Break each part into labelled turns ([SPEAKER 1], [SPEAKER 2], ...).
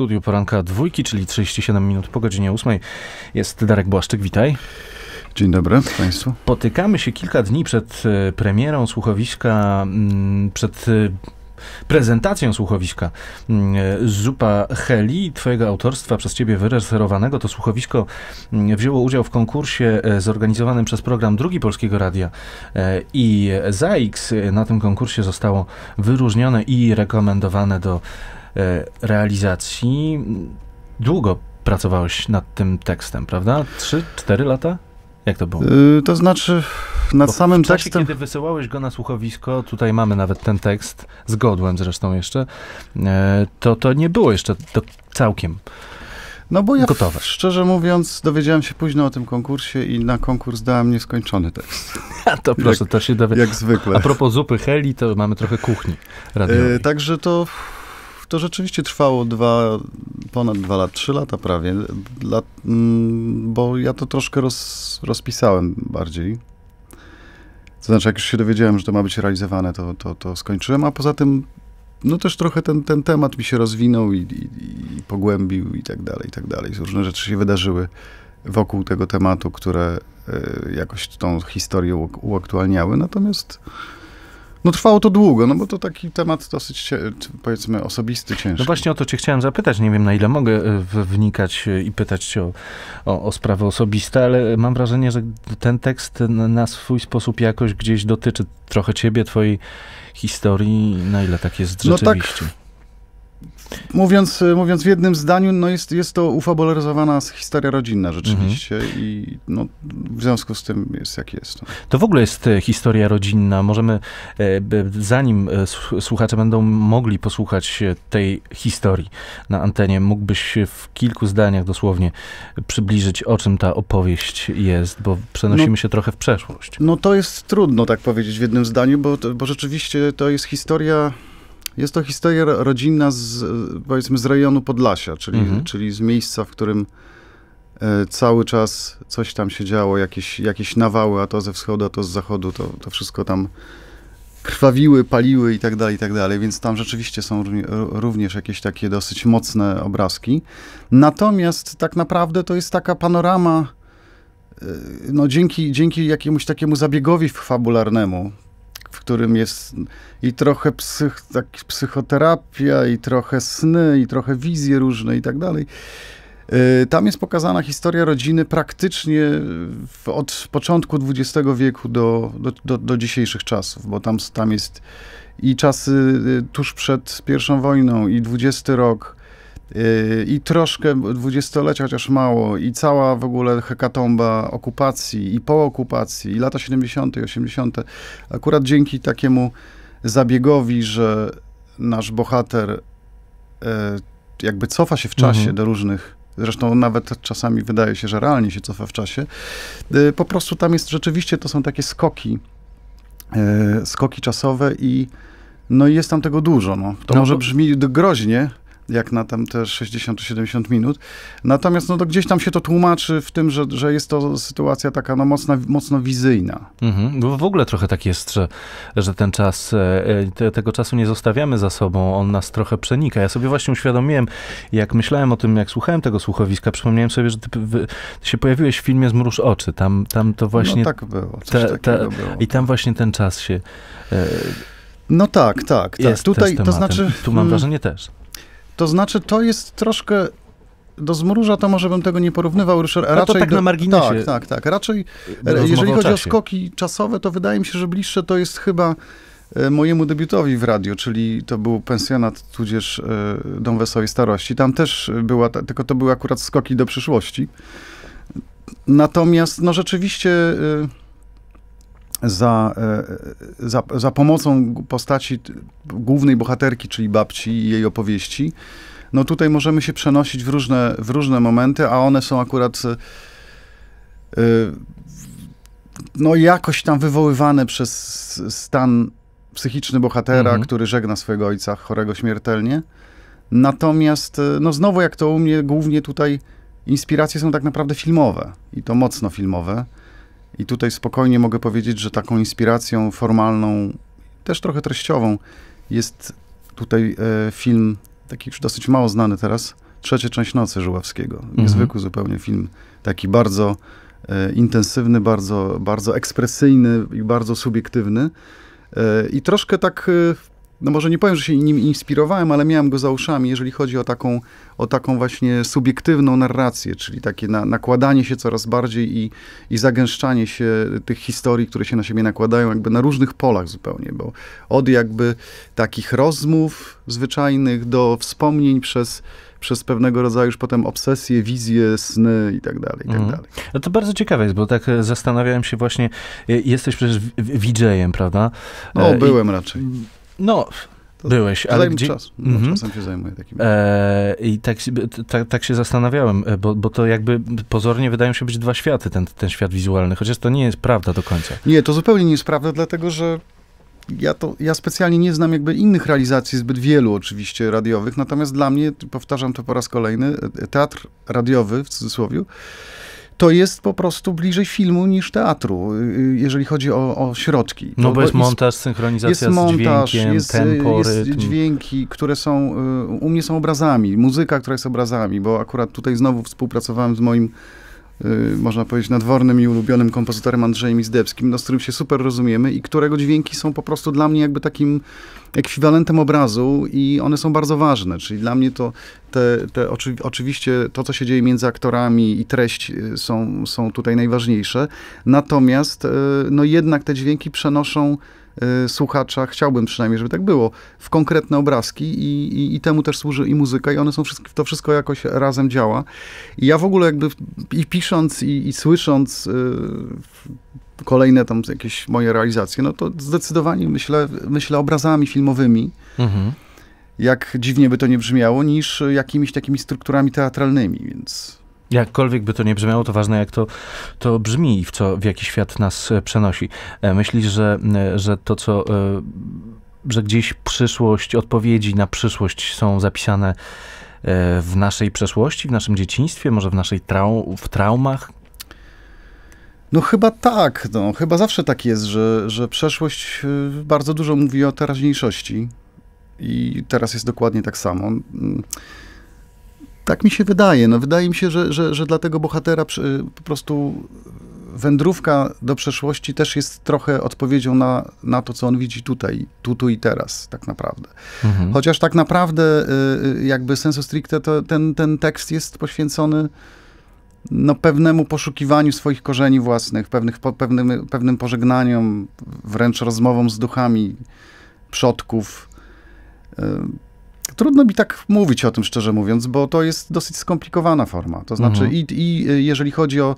[SPEAKER 1] studiu poranka dwójki, czyli 37 minut po godzinie 8. Jest Darek Błaszczyk, witaj.
[SPEAKER 2] Dzień dobry Państwu.
[SPEAKER 1] Potykamy się kilka dni przed e, premierą słuchowiska, mm, przed e, prezentacją słuchowiska mm, e, Zupa Heli, twojego autorstwa, przez ciebie wyreżyserowanego. To słuchowisko mm, wzięło udział w konkursie zorganizowanym przez program Drugi Polskiego Radia i ZAIKS Na tym konkursie zostało wyróżnione i rekomendowane do E, realizacji. Długo pracowałeś nad tym tekstem, prawda? Trzy, cztery lata? Jak to było? Yy, to znaczy, nad Bo samym w czasie, tekstem. Kiedy wysyłałeś go na słuchowisko, tutaj mamy nawet ten tekst, z godłem zresztą jeszcze, yy, to to nie było jeszcze do,
[SPEAKER 2] całkiem. No bo ja Gotowe. szczerze mówiąc dowiedziałem się późno o tym konkursie i na konkurs dałem nieskończony tekst. A to proszę, jak, to się dowiedziałem. Jak zwykle. A propos
[SPEAKER 1] zupy Heli, to mamy trochę kuchni e, radiowej.
[SPEAKER 2] także to to rzeczywiście trwało dwa, ponad dwa lata, trzy lata prawie, mm, bo ja to troszkę roz, rozpisałem bardziej. To znaczy, jak już się dowiedziałem, że to ma być realizowane, to, to, to skończyłem, a poza tym no też trochę ten, ten temat mi się rozwinął i, i, i pogłębił i tak dalej, i tak dalej. Różne rzeczy się wydarzyły wokół tego tematu, które y, jakoś tą historię uaktualniały. Natomiast no trwało to długo, no bo to taki temat dosyć, powiedzmy, osobisty, ciężki.
[SPEAKER 1] No właśnie o to cię chciałem zapytać. Nie wiem, na ile mogę e, wnikać e, i pytać cię o, o, o sprawy osobiste, ale mam wrażenie, że ten tekst na swój sposób jakoś gdzieś dotyczy trochę ciebie, twojej historii. Na ile tak jest rzeczywiście? No tak
[SPEAKER 2] Mówiąc, e, mówiąc w jednym zdaniu, no jest, jest to ufabularyzowana historia rodzinna rzeczywiście mhm. i no, w związku z tym jest jak jest. No.
[SPEAKER 1] To w ogóle jest e, historia rodzinna. Możemy, e, zanim słuchacze będą mogli posłuchać tej historii na antenie, mógłbyś w kilku zdaniach dosłownie przybliżyć, o czym ta opowieść jest, bo przenosimy no, się trochę w przeszłość.
[SPEAKER 2] No to jest trudno tak powiedzieć w jednym zdaniu, bo, bo rzeczywiście to jest historia jest to historia rodzinna z, powiedzmy z rejonu Podlasia, czyli, mhm. czyli z miejsca, w którym e, cały czas coś tam się działo, jakieś, jakieś nawały, a to ze wschodu, a to z zachodu, to, to wszystko tam krwawiły, paliły i tak dalej, i tak dalej, więc tam rzeczywiście są również jakieś takie dosyć mocne obrazki. Natomiast tak naprawdę to jest taka panorama, e, no dzięki, dzięki jakiemuś takiemu zabiegowi fabularnemu, w którym jest i trochę psych, tak, psychoterapia, i trochę sny, i trochę wizje różne i tak dalej. Y, tam jest pokazana historia rodziny praktycznie w, od początku XX wieku do, do, do, do, dzisiejszych czasów, bo tam, tam jest i czasy y, tuż przed pierwszą wojną, i XX rok, Yy, i troszkę dwudziestolecia, chociaż mało, i cała w ogóle hekatomba okupacji i po okupacji, i lata 70. i 80. Akurat dzięki takiemu zabiegowi, że nasz bohater e, jakby cofa się w czasie mhm. do różnych Zresztą nawet czasami wydaje się, że realnie się cofa w czasie. E, po prostu tam jest rzeczywiście, to są takie skoki, e, skoki czasowe i no i jest tam tego dużo. No. To no, może brzmi groźnie, jak na tam te 60 czy 70 minut. Natomiast no to gdzieś tam się to tłumaczy w tym, że, że jest to sytuacja taka no, mocna, mocno wizyjna.
[SPEAKER 1] Mhm. w ogóle trochę tak jest, że, że ten czas, e, e, te, tego czasu nie zostawiamy za sobą, on nas trochę przenika. Ja sobie właśnie uświadomiłem, jak myślałem o tym, jak słuchałem tego słuchowiska, przypomniałem sobie, że ty, wy, ty się pojawiłeś w filmie Zmruż oczy, tam, tam to no właśnie... No tak było, było. I tam właśnie ten czas się... E,
[SPEAKER 2] no tak, tak, tak. Jest Tutaj, to znaczy, tu mam mm. wrażenie też. To znaczy, to jest troszkę do zmruża to może bym tego nie porównywał, Ryszard. A raczej to tak do, na marginesie. Tak, tak, tak. Raczej, e, jeżeli o chodzi o skoki czasowe, to wydaje mi się, że bliższe to jest chyba e, mojemu debiutowi w radio, czyli to był pensjonat tudzież e, Dom Wesołej Starości. Tam też była, tylko to były akurat skoki do przyszłości. Natomiast, no rzeczywiście za, e, za, za pomocą postaci głównej bohaterki, czyli babci i jej opowieści, no tutaj możemy się przenosić w różne, w różne momenty, a one są akurat e, no jakoś tam wywoływane przez stan psychiczny bohatera, mhm. który żegna swojego ojca chorego śmiertelnie. Natomiast, e, no znowu jak to u mnie, głównie tutaj inspiracje są tak naprawdę filmowe i to mocno filmowe. I tutaj spokojnie mogę powiedzieć, że taką inspiracją formalną, też trochę treściową, jest tutaj e, film, taki już dosyć mało znany teraz, Trzecie część nocy Żuławskiego. Mhm. Niezwykły mhm. zupełnie film, taki bardzo e, intensywny, bardzo, bardzo ekspresyjny i bardzo subiektywny. E, I troszkę tak e, no może nie powiem, że się nim inspirowałem, ale miałem go za uszami, jeżeli chodzi o taką, o taką właśnie subiektywną narrację, czyli takie na, nakładanie się coraz bardziej i, i zagęszczanie się tych historii, które się na siebie nakładają, jakby na różnych polach zupełnie, bo od jakby takich rozmów zwyczajnych do wspomnień przez przez pewnego rodzaju już potem obsesje, wizje, sny i tak dalej, i tak mm. dalej. No to bardzo ciekawe jest, bo
[SPEAKER 1] tak e, zastanawiałem się właśnie, e, jesteś przecież VJ-em, prawda? No, e, byłem I...
[SPEAKER 2] raczej. No, to Byłeś, ale gdzie... czas. No, mhm. Czasem się zajmuję
[SPEAKER 1] e, I tak, tak, tak, się zastanawiałem, e, bo, bo to jakby pozornie wydają się być dwa światy, ten, ten świat wizualny, chociaż to nie jest prawda do końca.
[SPEAKER 2] Nie, to zupełnie nie jest prawda, dlatego że ja, to, ja specjalnie nie znam jakby innych realizacji, zbyt wielu oczywiście radiowych, natomiast dla mnie, powtarzam to po raz kolejny, e, teatr radiowy w cudzysłowie, to jest po prostu bliżej filmu niż teatru, y, jeżeli chodzi o, o środki. No to, bo jest montaż, synchronizacja jest montaż, dźwiękiem, jest, tempo, y, jest rytm. dźwięki, które są, y, u mnie są obrazami, muzyka, która jest obrazami, bo akurat tutaj znowu współpracowałem z moim Y, można powiedzieć, nadwornym i ulubionym kompozytorem Andrzejem Izdebskim, no, z którym się super rozumiemy i którego dźwięki są po prostu dla mnie jakby takim ekwiwalentem obrazu i one są bardzo ważne. Czyli dla mnie to te, te oczy, oczywiście to, co się dzieje między aktorami i treść y, są, są tutaj najważniejsze. Natomiast y, no jednak te dźwięki przenoszą Y, słuchacza, chciałbym przynajmniej, żeby tak było, w konkretne obrazki i, i, i temu też służy i muzyka i one są, wszystko, to wszystko jakoś razem działa. I ja w ogóle jakby i pisząc i, i słysząc y, kolejne tam jakieś moje realizacje, no to zdecydowanie myślę, myślę obrazami filmowymi, mhm. jak dziwnie by to nie brzmiało, niż jakimiś takimi strukturami teatralnymi, więc...
[SPEAKER 1] Jakkolwiek by to nie brzmiało, to ważne jak to, to brzmi i w, co, w jaki świat nas e, przenosi. E, myślisz, że, e, że to co, że gdzieś przyszłość, odpowiedzi na przyszłość są zapisane w naszej przeszłości, w naszym dzieciństwie, może w naszej trau w traumach?
[SPEAKER 2] No chyba tak, no, chyba zawsze tak jest, że, że przeszłość bardzo dużo mówi o teraźniejszości i teraz jest dokładnie tak samo. Mm. Tak mi się wydaje. No, wydaje mi się, że, że, że dla tego bohatera po prostu wędrówka do przeszłości też jest trochę odpowiedzią na, na to, co on widzi tutaj, tu, tu i teraz, tak naprawdę. Mhm. Chociaż tak naprawdę, y, y, jakby sensu stricte, to ten, ten tekst jest poświęcony no, pewnemu poszukiwaniu swoich korzeni własnych, pewnych, po, pewnym, pewnym pożegnaniom, wręcz rozmowom z duchami przodków y, Trudno mi tak mówić o tym, szczerze mówiąc, bo to jest dosyć skomplikowana forma. To znaczy, mhm. i, i e, jeżeli chodzi o,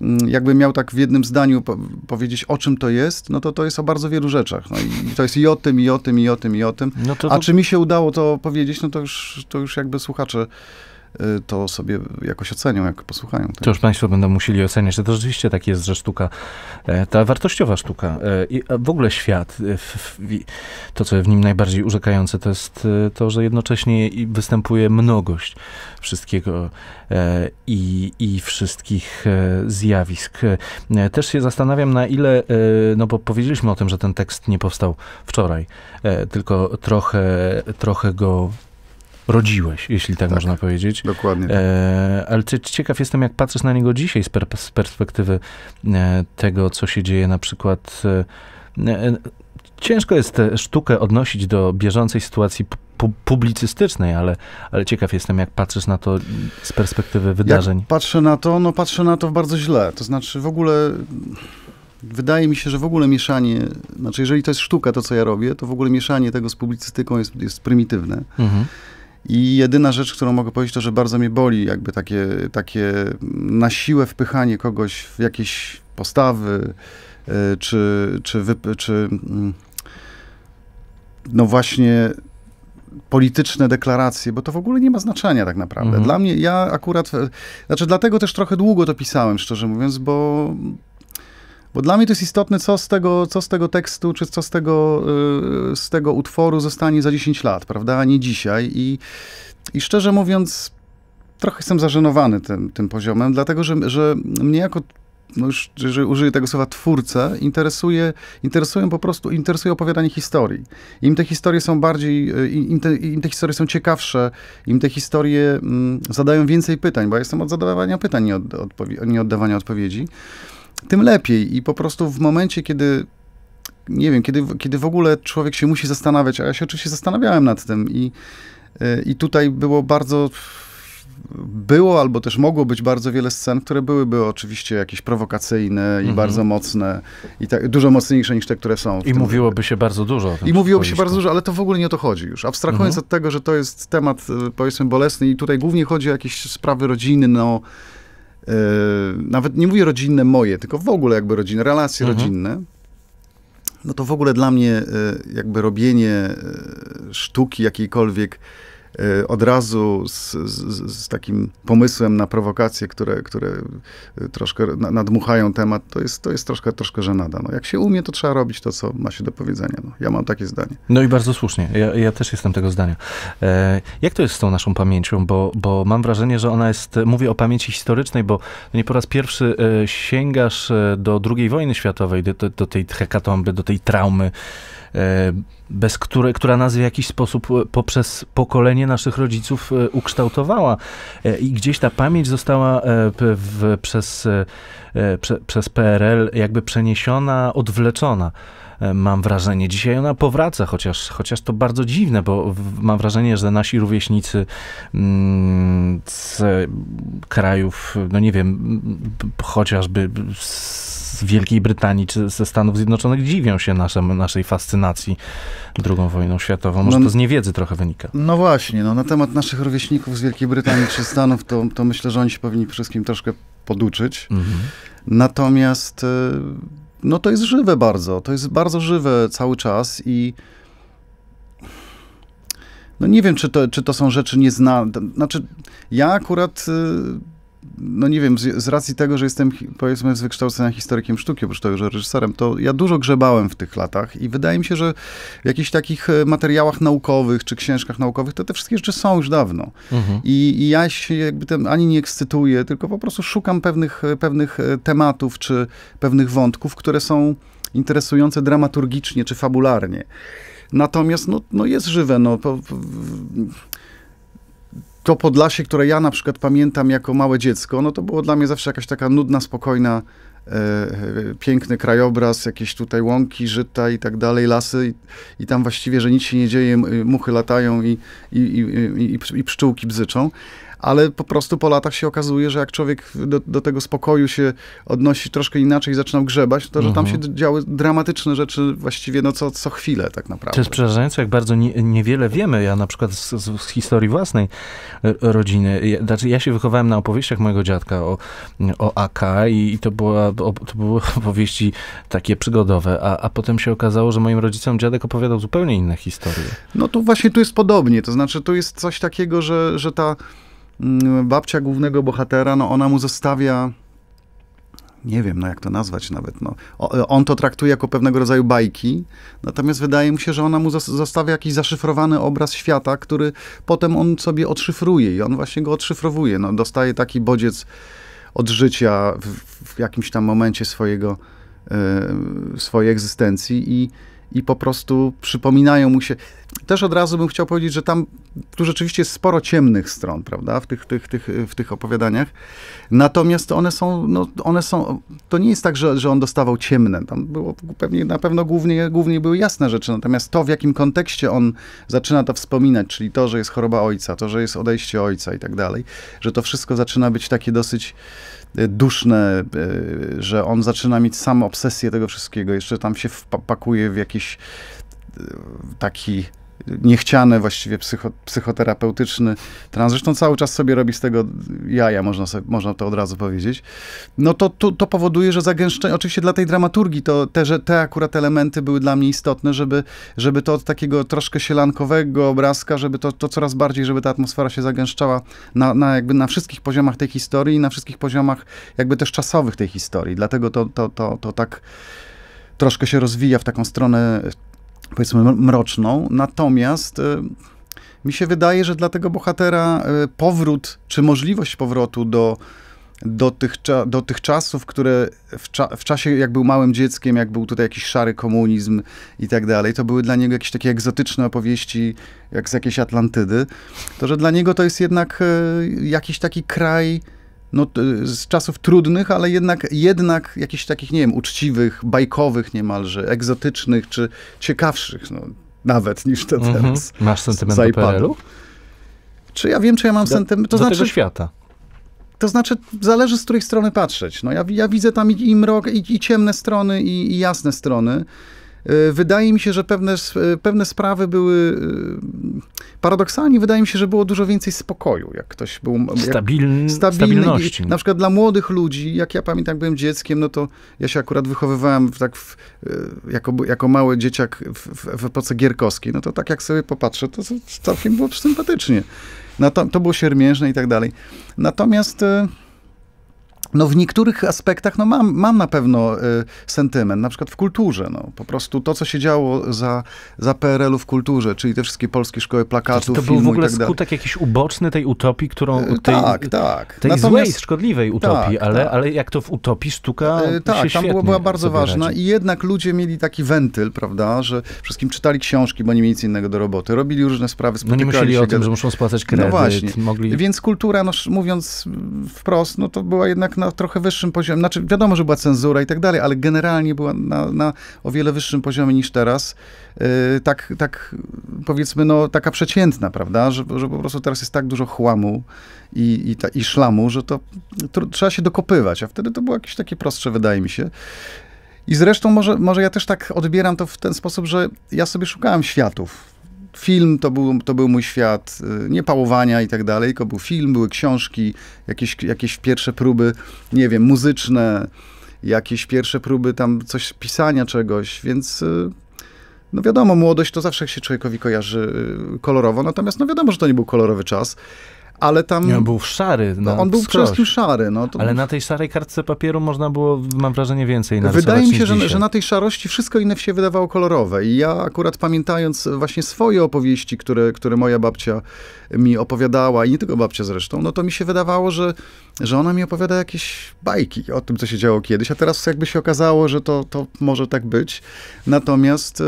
[SPEAKER 2] mm, jakbym miał tak w jednym zdaniu po powiedzieć, o czym to jest, no to to jest o bardzo wielu rzeczach. No i to jest i o tym, i o tym, i o tym, i o tym. No to, to... A czy mi się udało to powiedzieć, no to już, to już jakby słuchacze Y, to sobie jakoś ocenią, jak
[SPEAKER 1] posłuchają. To już Państwo będą musieli oceniać, że to rzeczywiście tak jest, że sztuka, e, ta wartościowa sztuka e, i w ogóle świat, e, to co w nim najbardziej urzekające, to jest to, że jednocześnie występuje mnogość wszystkiego i, i wszystkich zjawisk. Też się zastanawiam, na ile, no bo powiedzieliśmy o tym, że ten tekst nie powstał wczoraj, tylko trochę, trochę go rodziłeś, jeśli tak, tak można powiedzieć. Dokładnie. E, tak. ale ciekaw jestem, jak patrzysz na niego dzisiaj z, per, z perspektywy e, tego, co się dzieje na przykład. E, e ciężko jest tę sztukę odnosić do bieżącej sytuacji publicystycznej, ale, ale ciekaw jestem, jak patrzysz na to z perspektywy wydarzeń. Jak
[SPEAKER 2] patrzę na to, no patrzę na to bardzo źle. To znaczy w ogóle wydaje mi się, że w ogóle mieszanie, znaczy jeżeli to jest sztuka, to co ja robię, to w ogóle mieszanie tego z publicystyką jest, jest prymitywne. Mhm. I jedyna rzecz, którą mogę powiedzieć, to, że bardzo mnie boli jakby takie, takie na siłę wpychanie kogoś w jakieś postawy, e, czy, czy, wy, czy mm, no właśnie polityczne deklaracje, bo to w ogóle nie ma znaczenia tak naprawdę. Mhm. Dla mnie, ja akurat, e, znaczy dlatego też trochę długo to pisałem, szczerze mówiąc, bo bo dla mnie to jest istotne, co z tego, co z tego tekstu, czy co z tego, y, z tego utworu zostanie za 10 lat, prawda, a nie dzisiaj. I, i szczerze mówiąc, trochę jestem zażenowany tym, tym poziomem, dlatego że, że mnie jako no już, jeżeli użyję tego słowa twórcę, interesuje, interesują po prostu, interesuje opowiadanie historii. Im te historie są bardziej, y, im te, im te historie są ciekawsze, im te historie mm, zadają więcej pytań, bo ja jestem od zadawania pytań, nie, od, odpowie, nie oddawania odpowiedzi tym lepiej. I po prostu w momencie, kiedy nie wiem, kiedy, kiedy w ogóle człowiek się musi zastanawiać, a ja się oczywiście zastanawiałem nad tym i, y, i tutaj było bardzo było albo też mogło być bardzo wiele scen, które byłyby oczywiście jakieś prowokacyjne i mhm. bardzo mocne i tak, dużo mocniejsze niż te, które są. I mówiłoby momencie. się bardzo dużo. I mówiłoby się bardzo dużo, ale to w ogóle nie o to chodzi już. Abstrahując mm od tego, że to jest temat y, powiedzmy bolesny i tutaj głównie chodzi o jakieś sprawy no Yy, nawet nie mówię rodzinne moje, tylko w ogóle jakby rodzinne, relacje mhm. rodzinne, no to w ogóle dla mnie yy, jakby robienie yy, sztuki jakiejkolwiek Y, od razu z, z, z, takim pomysłem na prowokacje, które, które y, troszkę nadmuchają temat, to jest, to jest troszkę, troszkę żenada. No, jak się umie, to trzeba robić to, co ma się do powiedzenia. No, ja mam takie zdanie.
[SPEAKER 1] No i bardzo słusznie. Ja, ja też jestem tego zdania. E, jak to jest z tą naszą pamięcią? Bo, bo mam wrażenie, że ona jest, mówię o pamięci historycznej, bo nie po raz pierwszy e, sięgasz e, do II wojny światowej, do, do tej hekatomby, do tej traumy, E, bez której, która nas w jakiś sposób e, poprzez pokolenie naszych rodziców e, ukształtowała. I gdzieś ta pamięć została w, przez, prze, przez PRL jakby przeniesiona, odwleczona mam wrażenie. Dzisiaj ona powraca, chociaż, chociaż to bardzo dziwne, bo mam wrażenie, że nasi rówieśnicy mm, z krajów, no nie wiem, chociażby z Wielkiej Brytanii czy ze Stanów Zjednoczonych dziwią się naszem, naszej fascynacji II wojną światową. Może no, to z niewiedzy trochę wynika.
[SPEAKER 2] No właśnie, no, na temat naszych rówieśników z Wielkiej Brytanii czy Stanów, to, to myślę, że oni się powinni wszystkim troszkę poduczyć. Mhm. Natomiast e, no to jest żywe bardzo, to jest bardzo żywe cały czas i no nie wiem, czy to, czy to są rzeczy nieznane. Znaczy, ja akurat e, no nie wiem, z, z, racji tego, że jestem powiedzmy z wykształcenia historykiem sztuki, oprócz tego, że reżyserem, to ja dużo grzebałem w tych latach i wydaje mi się, że w jakichś takich e, materiałach naukowych czy książkach naukowych to te wszystkie rzeczy są już dawno. Mhm. I, I, ja się jakby tym ani nie ekscytuję, tylko po prostu szukam pewnych, e, pewnych e, tematów czy pewnych wątków, które są interesujące dramaturgicznie czy fabularnie. Natomiast no, no jest żywe, no... Po, po, to Podlasie, które ja na przykład pamiętam jako małe dziecko, no to było dla mnie zawsze jakaś taka nudna, spokojna, e, e piękny krajobraz, jakieś tutaj łąki, żyta i tak dalej, lasy i, i tam właściwie, że nic się nie dzieje, muchy latają i, i, i, i, i pszczółki bzyczą ale po prostu po latach się okazuje, że jak człowiek do, do tego spokoju się odnosi troszkę inaczej i zaczynał grzebać, to że mhm. tam się działy dramatyczne rzeczy właściwie no co, co chwilę tak naprawdę.
[SPEAKER 1] To jest przerażające, jak bardzo nie, niewiele wiemy. Ja na przykład z, z, historii własnej e, rodziny, ja, znaczy ja się wychowałem na opowieściach mojego dziadka o, o AK i, i to, była, to były opowieści takie przygodowe, a, a potem się okazało, że moim rodzicom dziadek opowiadał zupełnie inne
[SPEAKER 2] historie. No tu właśnie tu jest podobnie, to znaczy tu jest coś takiego, że, że ta Mm, babcia głównego bohatera, no ona mu zostawia nie wiem, no jak to nazwać nawet, no. E, on to traktuje jako pewnego rodzaju bajki, natomiast wydaje mu się, że ona mu zostawia jakiś zaszyfrowany obraz świata, który potem on sobie odszyfruje i on właśnie go odszyfrowuje. No, dostaje taki bodziec od życia w, w jakimś tam momencie swojego, yy, swojej egzystencji i, i po prostu przypominają mu się też od razu bym chciał powiedzieć, że tam tu rzeczywiście jest sporo ciemnych stron, prawda, w tych, tych, tych, w tych opowiadaniach. Natomiast one są, no, one są, to nie jest tak, że, że on dostawał ciemne. Tam było pewnie, na pewno głównie, głównie były jasne rzeczy, natomiast to, w jakim kontekście on zaczyna to wspominać, czyli to, że jest choroba ojca, to, że jest odejście ojca i tak dalej, że to wszystko zaczyna być takie dosyć e, duszne, e, że on zaczyna mieć sam obsesję tego wszystkiego, jeszcze tam się pakuje w jakiś e, taki niechciany właściwie psycho, psychoterapeutyczny trans. Zresztą cały czas sobie robi z tego jaja, można, sobie, można to od razu powiedzieć. No to, to, to powoduje, że zagęszczenie, oczywiście dla tej dramaturgii, to te, że te akurat elementy były dla mnie istotne, żeby, żeby to od takiego troszkę sielankowego obrazka, żeby to, to coraz bardziej, żeby ta atmosfera się zagęszczała na, na jakby na wszystkich poziomach tej historii i na wszystkich poziomach jakby też czasowych tej historii. Dlatego to, to, to, to tak troszkę się rozwija w taką stronę powiedzmy mroczną, natomiast y, mi się wydaje, że dla tego bohatera y, powrót, czy możliwość powrotu do, do, tych, do tych czasów, które w, cza w, czasie, jak był małym dzieckiem, jak był tutaj jakiś szary komunizm i tak dalej, to były dla niego jakieś takie egzotyczne opowieści, jak z jakiejś Atlantydy, to że dla niego to jest jednak y, jakiś taki kraj no, z czasów trudnych, ale jednak, jednak jakichś takich, nie wiem, uczciwych, bajkowych niemalże, egzotycznych czy ciekawszych no, nawet niż te mhm. teraz. Mm -hmm. Masz sentyment do PRL-u? Czy ja wiem, czy ja mam sentyment? To do znaczy, tego świata. To znaczy, zależy z której strony patrzeć. No, ja, ja widzę tam i, i mrok, i, i ciemne strony, i, i jasne strony. E, wydaje mi się, że pewne, e, pewne sprawy były. E, paradoksalnie wydaje mi się, że było dużo więcej spokoju, jak ktoś był. Jak, Stabilny, stabilności. I, na przykład dla młodych ludzi, jak ja pamiętam, jak byłem dzieckiem, no to ja się akurat wychowywałem w, tak w, jako, jako mały dzieciak w, w, epoce gierkowskiej. No to tak jak sobie popatrzę, to całkiem było sympatycznie. Nato, to było siermiężne i tak dalej. Natomiast no w niektórych aspektach no mam, mam na pewno y, sentyment, na przykład w kulturze. No, po prostu to, co się działo za, za PRL-u w kulturze, czyli te wszystkie polskie szkoły plakatów, dalej. Znaczy, to był w ogóle tak skutek
[SPEAKER 1] jakiś uboczny tej utopii, którą... Y, tej, tak, tak. Tej Natomiast, złej, szkodliwej tak, utopii, tak, ale, tak.
[SPEAKER 2] ale jak to w utopii sztuka y, Tak, tam była, była bardzo ważna radzi. i jednak ludzie mieli taki wentyl, prawda, że wszystkim czytali książki, bo nie mieli nic innego do roboty, robili różne sprawy, spotykali No nie myśleli się, o tym, że muszą spłacać no kredyt. No właśnie, mogli... więc kultura, no, mówiąc wprost, no to była jednak na trochę wyższym poziomie. Znaczy, wiadomo, że była cenzura i tak dalej, ale generalnie była na, na o wiele wyższym poziomie niż teraz. Yy, tak, tak powiedzmy, no, taka przeciętna, prawda? Że, że po prostu teraz jest tak dużo chłamu i, i, ta, i szlamu, że to, to trzeba się dokopywać. A wtedy to było jakieś takie prostsze, wydaje mi się. I zresztą może, może ja też tak odbieram to w ten sposób, że ja sobie szukałem światów film to był, to był mój świat, y, nie pałowania i tak dalej, tylko był film, były książki, jakieś, jakieś pierwsze próby, nie wiem, muzyczne, jakieś pierwsze próby tam coś pisania czegoś, więc y, no wiadomo, młodość to zawsze się człowiekowi kojarzy y, kolorowo, natomiast no wiadomo, że to nie był kolorowy czas ale tam... Nie, on był szary. No, no on był skroś. przez szary. No, to... Ale na tej szarej
[SPEAKER 1] kartce papieru można było, mam wrażenie, więcej narysować Wydaje mi się, że, że, na
[SPEAKER 2] tej szarości wszystko inne się wydawało kolorowe. I ja akurat pamiętając właśnie swoje opowieści, które, które moja babcia mi opowiadała, i nie tylko babcia zresztą, no to mi się wydawało, że, że ona mi opowiada jakieś bajki o tym, co się działo kiedyś, a teraz jakby się okazało, że to, to może tak być. Natomiast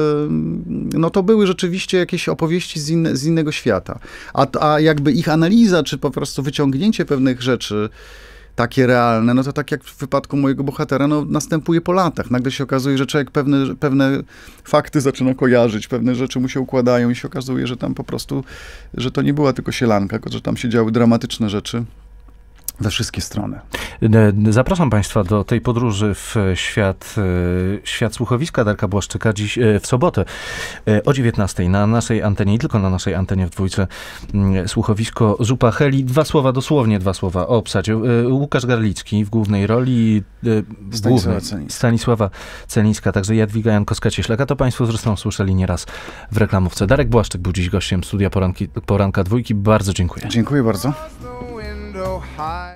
[SPEAKER 2] no to były rzeczywiście jakieś opowieści z, z innego świata. A, a jakby ich analiza czy znaczy po prostu wyciągnięcie pewnych rzeczy takie realne, no to tak jak w wypadku mojego bohatera, no następuje po latach. Nagle się okazuje, że człowiek pewne, pewne fakty zaczyna kojarzyć, pewne rzeczy mu się układają i się okazuje, że tam po prostu, że to nie była tylko sielanka, tylko że tam się działy dramatyczne rzeczy
[SPEAKER 1] we wszystkie strony. Zapraszam Państwa do tej podróży w świat, e, świat słuchowiska Darka Błaszczyka dziś e, w sobotę e, o 19 na naszej antenie, i tylko na naszej antenie w dwójce mm, słuchowisko Zupa Heli. Dwa słowa, dosłownie dwa słowa o obsadzie. Łukasz Garlicki w głównej roli, w głównej, Stanisława Celińska, także Jadwiga Jankowska-Cieślaka. To Państwo zresztą słyszeli nieraz w reklamówce. Darek Błaszczyk był dziś gościem studia poranki, poranka dwójki. Bardzo dziękuję.
[SPEAKER 2] Dziękuję bardzo. window high.